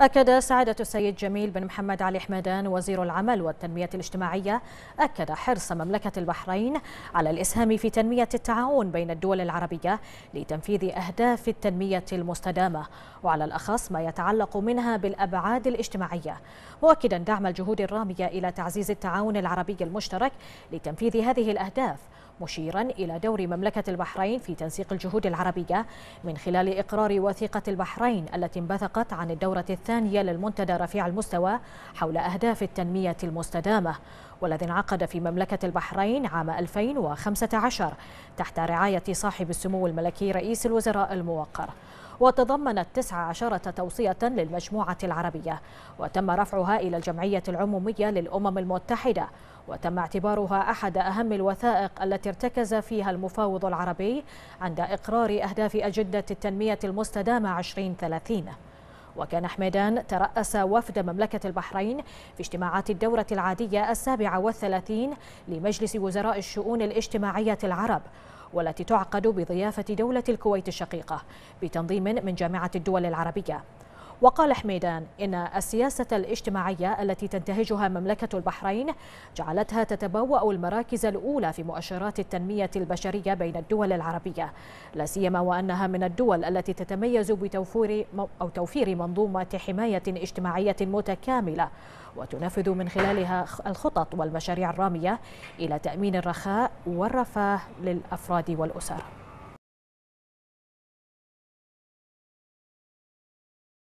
أكد سعادة السيد جميل بن محمد علي حمدان وزير العمل والتنمية الاجتماعية أكد حرص مملكة البحرين على الإسهام في تنمية التعاون بين الدول العربية لتنفيذ أهداف التنمية المستدامة وعلى الأخص ما يتعلق منها بالأبعاد الاجتماعية مؤكدا دعم الجهود الرامية إلى تعزيز التعاون العربي المشترك لتنفيذ هذه الأهداف مشيرا إلى دور مملكة البحرين في تنسيق الجهود العربية من خلال إقرار وثيقة البحرين التي انبثقت عن الدورة الثانية للمنتدى رفيع المستوى حول أهداف التنمية المستدامة والذي انعقد في مملكة البحرين عام 2015 تحت رعاية صاحب السمو الملكي رئيس الوزراء الموقر وتضمنت 19 توصية للمجموعة العربية وتم رفعها إلى الجمعية العمومية للأمم المتحدة وتم اعتبارها أحد أهم الوثائق التي ارتكز فيها المفاوض العربي عند إقرار أهداف أجندة التنمية المستدامة 2030 وكان حميدان ترأس وفد مملكة البحرين في اجتماعات الدورة العادية السابعة والثلاثين لمجلس وزراء الشؤون الاجتماعية العرب والتي تعقد بضيافة دولة الكويت الشقيقة بتنظيم من جامعة الدول العربية وقال حميدان إن السياسة الاجتماعية التي تنتهجها مملكة البحرين جعلتها تتبوأ المراكز الأولى في مؤشرات التنمية البشرية بين الدول العربية لا سيما وأنها من الدول التي تتميز بتوفير أو توفير منظومة حماية اجتماعية متكاملة وتنفذ من خلالها الخطط والمشاريع الرامية إلى تأمين الرخاء والرفاه للأفراد والأسر